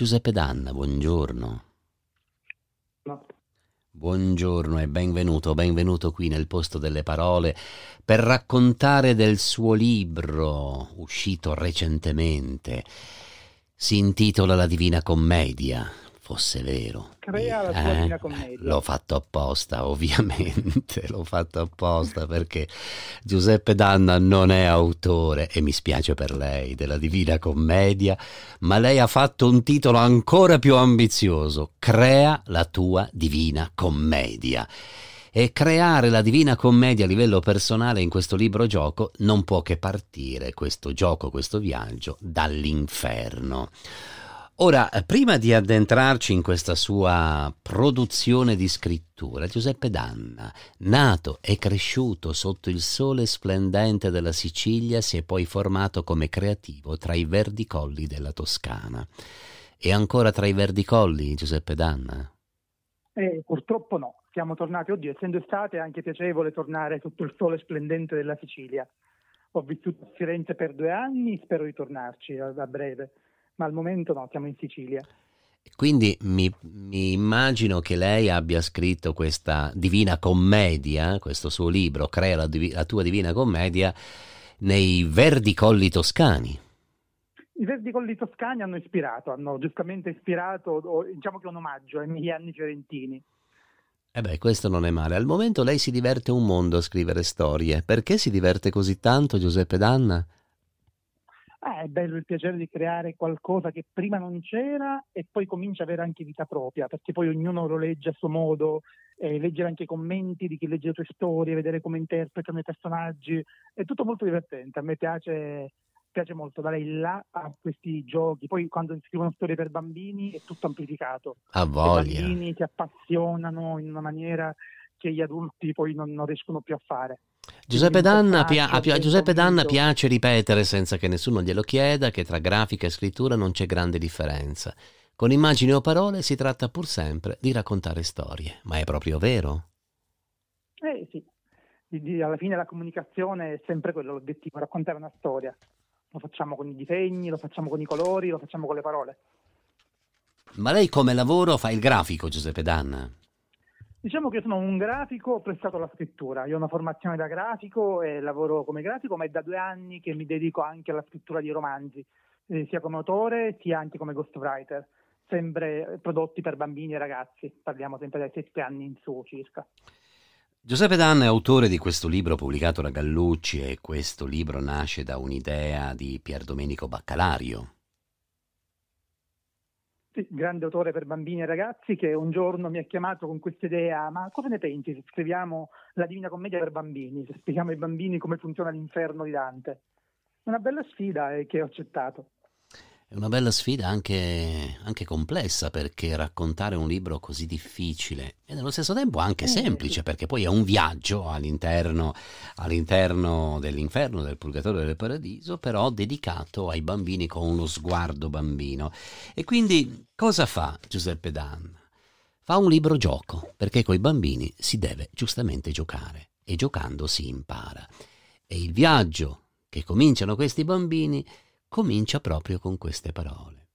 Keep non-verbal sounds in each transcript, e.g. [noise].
Giuseppe Danna, buongiorno. Buongiorno e benvenuto, benvenuto qui nel posto delle parole per raccontare del suo libro uscito recentemente. Si intitola La Divina Commedia, fosse vero. Crea la tua eh, Divina Commedia. L'ho fatto apposta, [laughs] ovviamente, l'ho fatto apposta perché Giuseppe Danna non è autore, e mi spiace per lei, della Divina Commedia, ma lei ha fatto un titolo ancora più ambizioso, Crea la tua Divina Commedia e creare la Divina Commedia a livello personale in questo libro gioco non può che partire questo gioco, questo viaggio dall'inferno. Ora, eh, prima di addentrarci in questa sua produzione di scrittura, Giuseppe Danna, nato e cresciuto sotto il sole splendente della Sicilia, si è poi formato come creativo tra i verdi colli della Toscana. E ancora tra i verdi colli, Giuseppe Danna? Eh, purtroppo no, siamo tornati, oddio, essendo estate è anche piacevole tornare sotto il sole splendente della Sicilia. Ho vissuto a Firenze per due anni, spero di tornarci a breve ma al momento no, siamo in Sicilia. Quindi mi, mi, immagino che lei abbia scritto questa Divina Commedia, questo suo libro, Crea la, la tua Divina Commedia, nei Verdi Colli Toscani. I Verdi Colli Toscani hanno ispirato, hanno giustamente ispirato, diciamo che è un omaggio ai miei anni fiorentini. E eh beh, questo non è male. Al momento lei si diverte un mondo a scrivere storie. Perché si diverte così tanto Giuseppe Danna? Ah, è bello il piacere di creare qualcosa che prima non c'era e poi comincia ad avere anche vita propria, perché poi ognuno lo legge a suo modo, eh, leggere anche i commenti di chi legge le tue storie, vedere come interpretano i personaggi, è tutto molto divertente, a me piace, piace molto dare il là a questi giochi, poi quando scrivono storie per bambini è tutto amplificato, a voglia. i bambini si appassionano in una maniera che gli adulti poi non, non riescono più a fare. Giuseppe Danna, pia- a, a Giuseppe Danna piace ripetere senza che nessuno glielo chieda che tra grafica e scrittura non c'è grande differenza. Con immagini o parole si tratta pur sempre di raccontare storie, ma è proprio vero? Eh sì, alla fine la comunicazione è sempre quello l'obiettivo, raccontare una storia. Lo facciamo con i disegni, lo facciamo con i colori, lo facciamo con le parole. Ma lei come lavoro fa il grafico, Giuseppe Danna? Diciamo che io sono un grafico prestato alla scrittura, io ho una formazione da grafico e lavoro come grafico, ma è da due anni che mi dedico anche alla scrittura di romanzi, eh, sia come autore sia anche come ghostwriter, sempre eh, prodotti per bambini e ragazzi, parliamo sempre dai sette anni in su circa. Giuseppe Danna è autore di questo libro pubblicato da Gallucci e questo libro nasce da un'idea di Pier Domenico Baccalario grande autore per bambini e ragazzi, che un giorno mi ha chiamato con questa idea: ma cosa ne pensi se scriviamo la Divina Commedia per bambini, se spieghiamo ai bambini come funziona l'inferno di Dante? Una bella sfida eh, che ho accettato. È una bella sfida anche, anche, complessa perché raccontare un libro così difficile e nello stesso tempo anche eh, semplice perché poi è un viaggio all'interno, all'interno dell'inferno, del purgatorio del paradiso, però dedicato ai bambini con uno sguardo bambino. E quindi cosa fa Giuseppe Danna? Fa un libro gioco perché coi bambini si deve giustamente giocare e giocando si impara. E il viaggio che cominciano questi bambini comincia proprio con queste parole.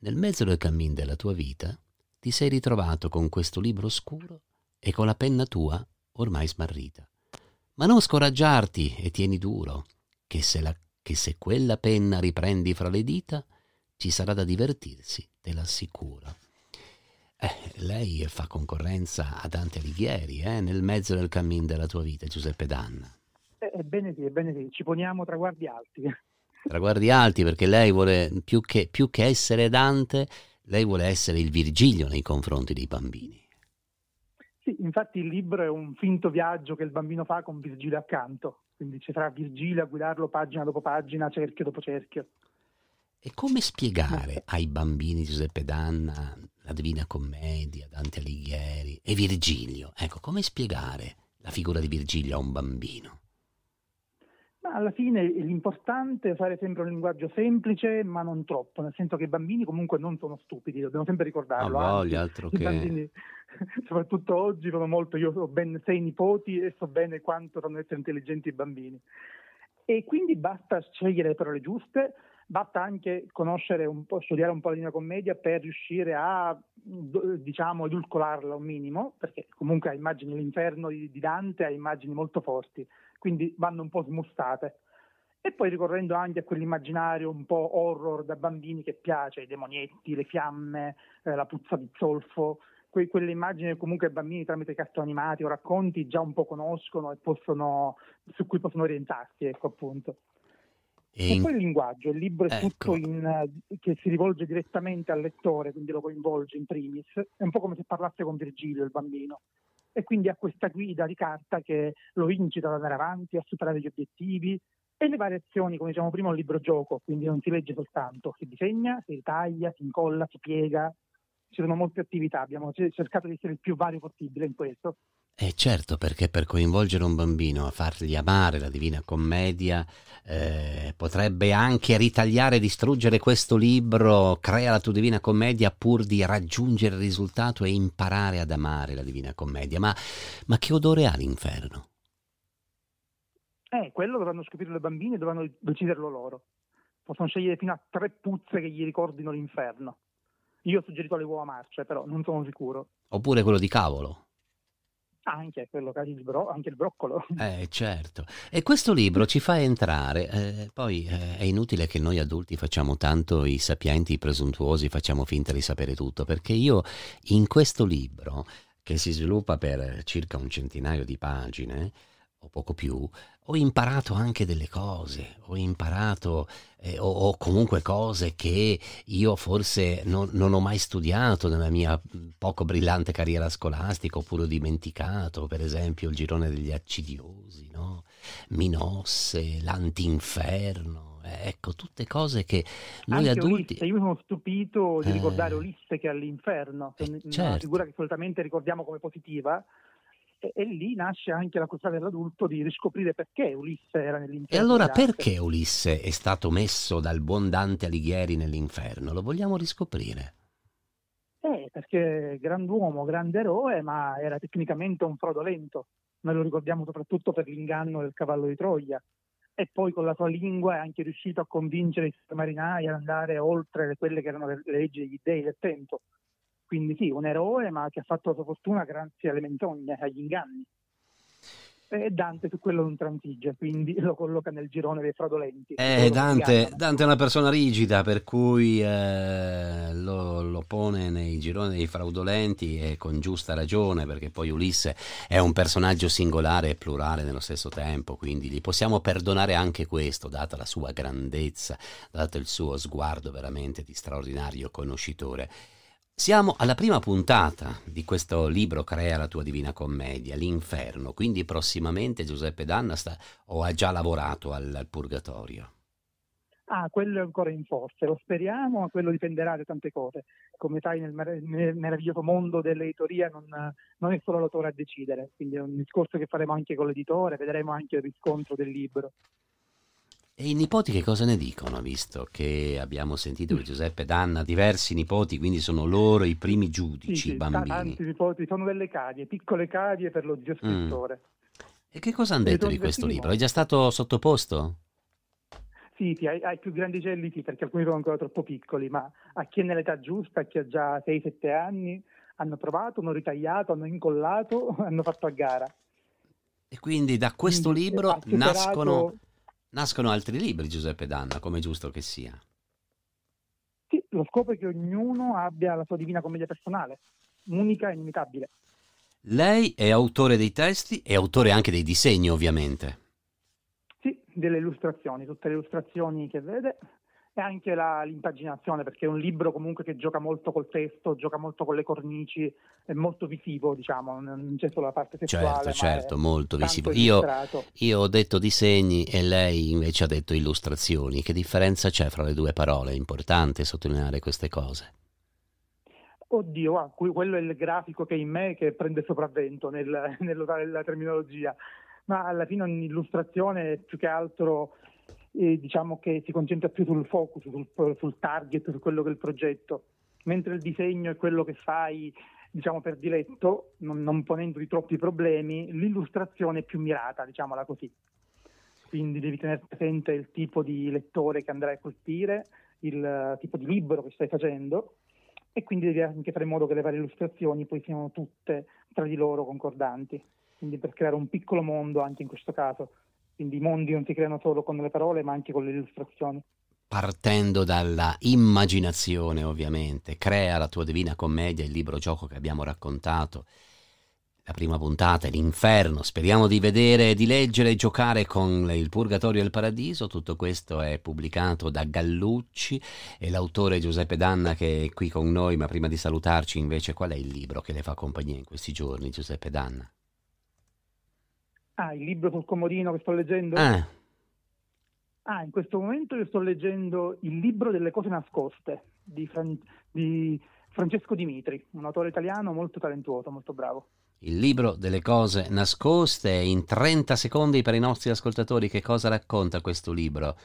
Nel mezzo del cammin della tua vita ti sei ritrovato con questo libro scuro e con la penna tua ormai smarrita. Ma non scoraggiarti e tieni duro, che se, la, che se quella penna riprendi fra le dita, ci sarà da divertirsi, te l'assicuro. Eh, lei fa concorrenza a Dante Alighieri, eh, nel mezzo del cammin della tua vita, Giuseppe Danna. Ebbene eh, eh, sì, ebbene sì, ci poniamo traguardi alti traguardi alti perché lei vuole più che, più che essere Dante, lei vuole essere il Virgilio nei confronti dei bambini. Sì, infatti il libro è un finto viaggio che il bambino fa con Virgilio accanto, quindi c'è tra Virgilio a guidarlo pagina dopo pagina, cerchio dopo cerchio. E come spiegare ai bambini Giuseppe Danna, la Divina Commedia, Dante Alighieri e Virgilio? Ecco, come spiegare la figura di Virgilio a un bambino? Ma alla fine l'importante è usare sempre un linguaggio semplice, ma non troppo, nel senso che i bambini comunque non sono stupidi, dobbiamo sempre ricordarlo. Ah, voglia, altro che... Bambini, [laughs] soprattutto oggi, sono molto, io ho ben sei nipoti e so bene quanto sanno essere intelligenti i bambini. E quindi basta scegliere le parole giuste, basta anche conoscere un po', studiare un po' la linea Commedia per riuscire a diciamo edulcolarla un minimo, perché comunque ha immagini dell'inferno di Dante, ha immagini molto forti, quindi vanno un po' smustate. E poi ricorrendo anche a quell'immaginario un po' horror da bambini che piace, i demonietti, le fiamme, eh, la puzza di zolfo, que- quelle immagini che comunque i bambini tramite cartoni animati o racconti già un po' conoscono e possono, su cui possono orientarsi, ecco appunto. E in... poi il linguaggio, il libro è ecco. tutto in, eh, che si rivolge direttamente al lettore, quindi lo coinvolge in primis, è un po' come se parlasse con Virgilio il bambino. E quindi ha questa guida di carta che lo incita ad andare avanti, a superare gli obiettivi e le variazioni, come diciamo prima, è un libro gioco, quindi non si legge soltanto, si disegna, si taglia, si incolla, si piega, ci sono molte attività, abbiamo cercato di essere il più vario possibile in questo. Eh certo, perché per coinvolgere un bambino a fargli amare la Divina Commedia eh, potrebbe anche ritagliare e distruggere questo libro, crea la tua Divina Commedia pur di raggiungere il risultato e imparare ad amare la Divina Commedia. Ma, ma che odore ha l'inferno? Eh, quello dovranno scoprire i bambini e dovranno deciderlo loro. Possono scegliere fino a tre puzze che gli ricordino l'inferno. Io ho suggerito le uova marce, però non sono sicuro. Oppure quello di cavolo. Ah, anche quello, il anche il broccolo. [laughs] Eh, certo. E questo libro ci fa entrare, eh, poi eh, è inutile che noi adulti facciamo tanto i sapienti, i presuntuosi, facciamo finta di sapere tutto, perché io in questo libro, che si sviluppa per circa un centinaio di pagine, o poco più, ho imparato anche delle cose, ho imparato eh, o, o, comunque cose che io forse non, non, ho mai studiato nella mia poco brillante carriera scolastica oppure ho dimenticato, per esempio il girone degli accidiosi, no? Minosse, l'antinferno. Ecco, tutte cose che noi Anche adulti... Ulisse, io mi sono stupito di eh... ricordare Ulisse che è all'inferno, eh, certo. una figura che solitamente ricordiamo come positiva, e, e, lì nasce anche la curiosità dell'adulto di riscoprire perché Ulisse era nell'inferno. E allora perché Ulisse è stato messo dal buon Dante Alighieri nell'inferno? Lo vogliamo riscoprire. Eh, perché grand'uomo, grande eroe, ma era tecnicamente un fraudolento. Noi lo ricordiamo soprattutto per l'inganno del cavallo di Troia. E poi con la sua lingua è anche riuscito a convincere i marinai ad andare oltre quelle che erano le leggi degli dei del tempo quindi sì, un eroe, ma che ha fatto la sua fortuna grazie alle menzogne, agli inganni. E Dante su quello non transige, quindi lo colloca nel girone dei fraudolenti. Eh, Dante, Dante, è una persona rigida, per cui eh, lo, lo, pone nei gironi dei fraudolenti e con giusta ragione, perché poi Ulisse è un personaggio singolare e plurale nello stesso tempo, quindi gli possiamo perdonare anche questo, data la sua grandezza, dato il suo sguardo veramente di straordinario conoscitore siamo alla prima puntata di questo libro Crea la tua divina commedia, l'inferno, quindi prossimamente Giuseppe Danna sta, o ha già lavorato al, al purgatorio? Ah, quello è ancora in forza, lo speriamo, ma quello dipenderà da tante cose. Come sai, nel, mer- nel meraviglioso mondo dell'editoria non, non, è solo l'autore a decidere, quindi è un discorso che faremo anche con l'editore, vedremo anche il riscontro del libro. E i nipoti che cosa ne dicono, visto che abbiamo sentito che Giuseppe Danna ha diversi nipoti, quindi sono loro i primi giudici, sì, sì, bambini. Tanti nipoti, sono delle carie, piccole carie per lo zio mm. scrittore. Mm. E che cosa hanno detto di questo libro? È già stato sottoposto? Sì, sì ai, ai, più grandicelli sì, perché alcuni sono ancora troppo piccoli, ma a chi è nell'età giusta, a chi ha già 6-7 anni, hanno provato, hanno ritagliato, hanno incollato, [laughs] hanno fatto a gara. E quindi da questo quindi eh, libro nascono nascono altri libri, Giuseppe Danna, come è giusto che sia. Sì, lo scopo è che ognuno abbia la sua divina commedia personale, unica e inimitabile. Lei è autore dei testi e autore anche dei disegni, ovviamente. Sì, delle illustrazioni, tutte le illustrazioni che vede e anche la, l'impaginazione, perché è un libro comunque che gioca molto col testo, gioca molto con le cornici, è molto visivo, diciamo, non c'è solo la parte certo, sessuale. Certo, certo, molto visivo. Io, io, ho detto disegni e lei invece ha detto illustrazioni. Che differenza c'è fra le due parole? È importante sottolineare queste cose. Oddio, ah, quello è il grafico che è in me che prende sopravvento nel, [laughs] nell'usare la terminologia, ma alla fine un'illustrazione è più che altro eh, diciamo che si concentra più sul focus, sul, sul, target, su quello che è il progetto, mentre il disegno è quello che fai diciamo per diletto, non, non ponendoti troppi problemi, l'illustrazione è più mirata, diciamola così. Quindi devi tenere presente il tipo di lettore che andrai a colpire, il tipo di libro che stai facendo e quindi devi anche fare in modo che le varie illustrazioni poi siano tutte tra di loro concordanti, quindi per creare un piccolo mondo anche in questo caso. Quindi i mondi non si creano solo con le parole, ma anche con le illustrazioni. Partendo dalla immaginazione, ovviamente, crea la tua divina commedia, il libro gioco che abbiamo raccontato. La prima puntata è l'inferno. Speriamo di vedere, di leggere e giocare con il Purgatorio e il Paradiso. Tutto questo è pubblicato da Gallucci e l'autore Giuseppe Danna che è qui con noi. Ma prima di salutarci, invece, qual è il libro che le fa compagnia in questi giorni, Giuseppe Danna? Ah, il libro sul comodino che sto leggendo? Ah. ah. in questo momento io sto leggendo Il libro delle cose nascoste di, Fran- di Francesco Dimitri, un autore italiano molto talentuoso, molto bravo. Il libro delle cose nascoste, in 30 secondi per i nostri ascoltatori, che cosa racconta questo libro?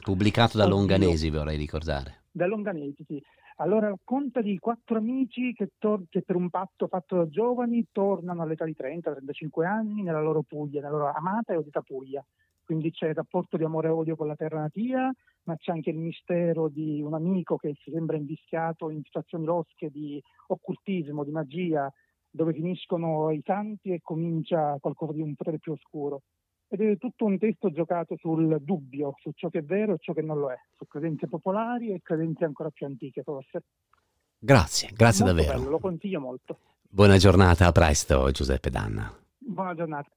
Pubblicato da Longanesi, vorrei ricordare. Da Longanesi, sì. Allora conta di quattro amici che, tor- che, per un patto fatto da giovani tornano all'età di 30-35 anni nella loro Puglia, nella loro amata e odita Puglia. Quindi c'è il rapporto di amore e odio con la terra natia, ma c'è anche il mistero di un amico che si sembra invischiato in situazioni losche di occultismo, di magia, dove finiscono i santi e comincia qualcosa di un potere più oscuro ed è tutto un testo giocato sul dubbio, su ciò che è vero e ciò che non lo è, su credenze popolari e credenze ancora più antiche forse. Grazie, grazie molto davvero. Bello, lo consiglio molto. Buona giornata, a presto Giuseppe Danna. Buona giornata.